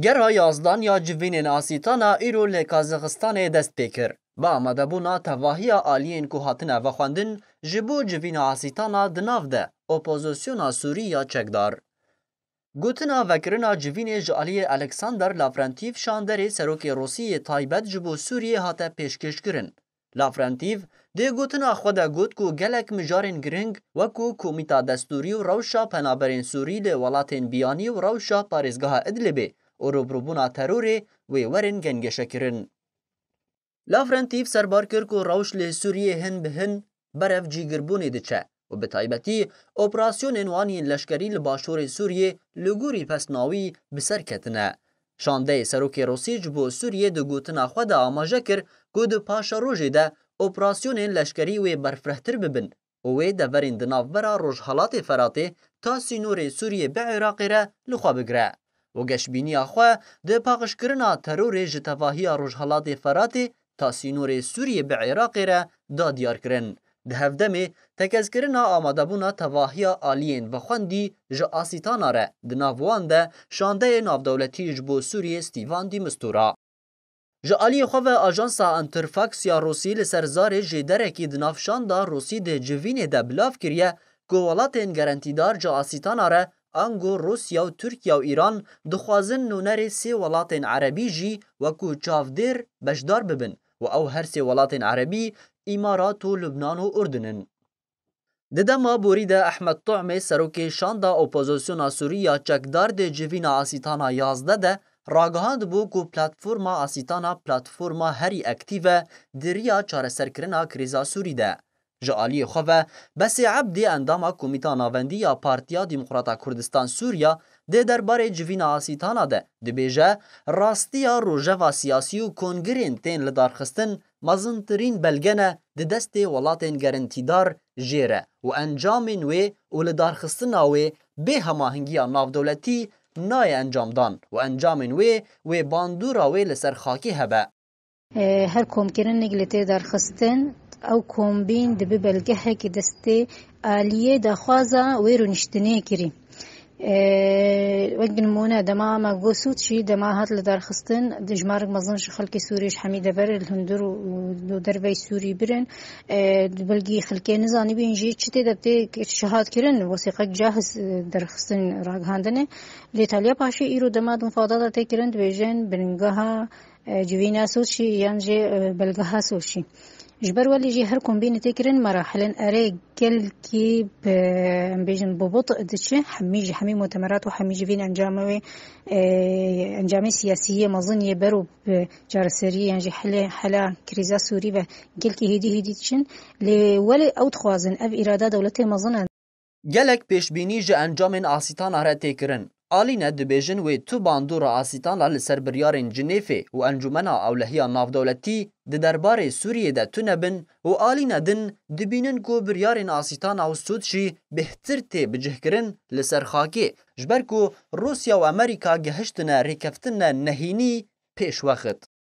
Gera yazdan ya civînên asîtana îro lê Kazaxistanê dest pê kir. Bi amadebûna tevahiya aliyên ku hatine vexwendin ji bo civîna asîtana di nav de opozisyona Sûrî ya çekdar. Gotina vekirina civînê ji aliyê Alexander Lavrentiev şanderê serokê Rûsiyê taybet ji bo Sûriyê hate pêşkêşkirin. Lavrentiev دê gotina xwe de got ku gelek mijarên giring wekû Komîta Destûrî û Rewşa Penaberên Sûrî lê welatên biyanî û rewşa Parêzgeha Idlibê Eurobrubuna terörê wê werin gengeşekirin. Lavren tîv serbarkir ku rewşlê Sûriyê hin bi hin berev cîgirbûnê diçe û bi taybetî operasyonên wanî leşkerî li başorê Sûriyê li gurî pesnawî bi ser ketine. Şandeyê Serokê Rosî ji bo Sûriyê di gotina xwe de amaje kir ku di paşa rojê de operasyonên leşkerî wê berfirehtir bibin û wê deverên di navbera Rojhelatê Feratê تا سینورê Sûriyê bi Iraqê re li xwe bigire. و گەشببینیا خو د پاخشکرنا تەرۆرێ ji tevahiya Rojhelatê Feratê تا sînorê Sûriye bi Iraqê re da diyarkirin. Di hevdemê tekezkirina amadebûna tevahiya aliyên vexwendî ji asîtana re di navwan de şandeyê navdewletî ji bo Sûriye stîvandî mistura. Ji aliyê xwe ve ajansa Enterfaksiya Rosî li ser zarê jê derekî di navşanda Rosî dê civînê de bilav kiriye ku welatên gerentîdar ji asîtana re انګو روسیا او ترکیه او ایران د خوازن نونرې سه ولاتین عربي جی وکو چافدر بشدار ببن و او هر سه ولاتین عربي امارات او لبنان او اردنن د دما بوری د احمد طعمه سروکی شاندا اپوزیسیون سوریا چکدار د جوینا اسیتانا 11 ده راګهاند بو کو پلتفورما اسیتانا پلتفورما هری اکټیوه دریا چارەسەرکردنا کریزا سوری ده جا آلی خواه بسی عبدی انداما کمیتا ناوندی یا پارتیا دیموکراتا کردستان سوریا ده درباره جوین آسیتانا ده دبیجه راستیا روژه سیاسی و کنگرین تین لدارخستن مزنترین بلگنه د دستې ولاتین ګارنټیدار جيره او انجام نوې ول دارخستنا وې به هماهنګي ناو دولتي نای انجام دان و انجام نوې و باندورا وې لسر خاکی هبه هر کوم کرن نګلته درخستن ew kombîn dibe belgehekî destê aliyê daxwaza wê rûniştinê kirî وەک نمونە دەما مەگۆسووت چی دەما هات لە دارخستن دژمارک مەزن خەڵکی سووریش هەمی دەبەر هەندر و دەربەی سووری برن بلگی خلکێ نزانی بینژی چ تێ دەبێ شهات کرن وسیقەک جاهز دەرخستن ڕاگهاندنێ لێتالیا پاشی ئیر و دەما دمفادا دەتێکردن دوێژێن بنگەها جوینا سوشی یان جی اه، بلگها سوشی جبر ولی جی هر کمبین تکرن مراحل اره گل کی بیجن ببطء دچه حمیج حمی مؤتمرات و حمیج فين انجامه اه، انجامه سیاسی مظن يبرو جار سری یان جی حلا حلا کریزا سوری و گل کی هیدی هیدی چن ولی او تخوازن اب اراده دولت مظن گلک پیشبینی جه انجام آسیتان هره تکرن آلینه دبیژن وی تو باندورا آسیتان لال سربریارین جنیفه و انجمنا اولهیا نافدولتی د دربار سوریه ده تو نبن و آلینه دن دبینن کو بریارین آسیتان او سود شی بهتر تی بجهکرن لسر خاکی جبر کو روسیا و امریکا گهشتنه ریکفتنه نهینی پیش وقت.